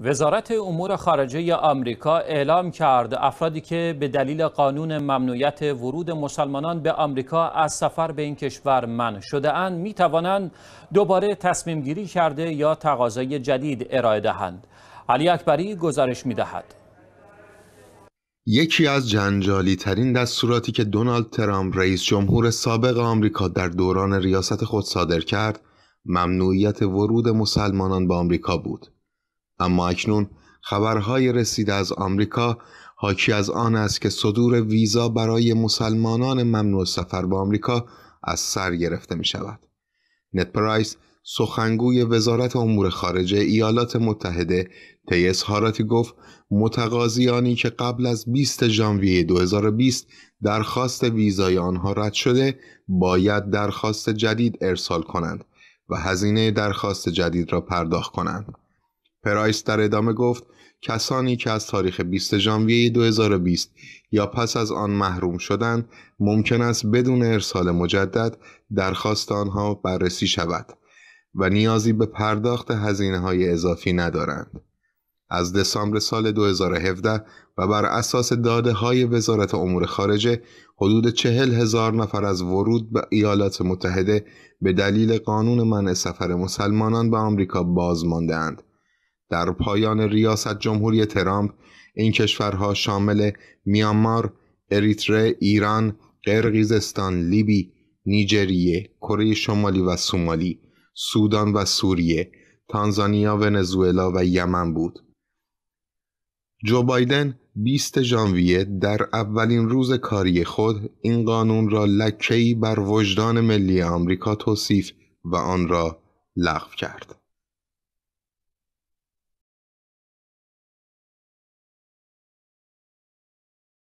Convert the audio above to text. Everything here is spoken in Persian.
وزارت امور خارجه آمریکا اعلام کرد افرادی که به دلیل قانون ممنوعیت ورود مسلمانان به آمریکا از سفر به این کشور منع شده اند می توانند دوباره تصمیم گیری کرده یا تقاضای جدید ارائه دهند علی اکبری گزارش می دهد یکی از جنجالی ترین دستوراتی که دونالد ترامپ رئیس جمهور سابق آمریکا در دوران ریاست خود صادر کرد ممنوعیت ورود مسلمانان به آمریکا بود اما اکنون خبرهای رسیده از آمریکا حاکی از آن است که صدور ویزا برای مسلمانان ممنوع سفر به آمریکا از سر گرفته می شود. نت پرایس سخنگوی وزارت امور خارجه ایالات متحده طی اظهاراتی گفت متقاضیانی که قبل از 20 ژانویه 2020 درخواست ویزای آنها رد شده باید درخواست جدید ارسال کنند و هزینه درخواست جدید را پرداخت کنند. پرایس در ادامه گفت کسانی که از تاریخ 20 ژانویه 2020 یا پس از آن محروم شدند ممکن است بدون ارسال مجدد درخواست آنها بررسی شود و نیازی به پرداخت هزینه های اضافی ندارند. از دسامبر سال 2017 و بر اساس داده های وزارت امور خارجه حدود چهل هزار نفر از ورود به ایالات متحده به دلیل قانون منع سفر مسلمانان به آمریکا باز ماندهاند در پایان ریاست جمهوری ترامپ این کشورها شامل میانمار، اریتره، ایران، قرقیزستان، لیبی، نیجریه، کره شمالی و سومالی، سودان و سوریه، تانزانیا، ونزوئلا و یمن بود. جو بایدن 20 ژانویه در اولین روز کاری خود این قانون را لکه‌ای بر وجدان ملی آمریکا توصیف و آن را لغو کرد.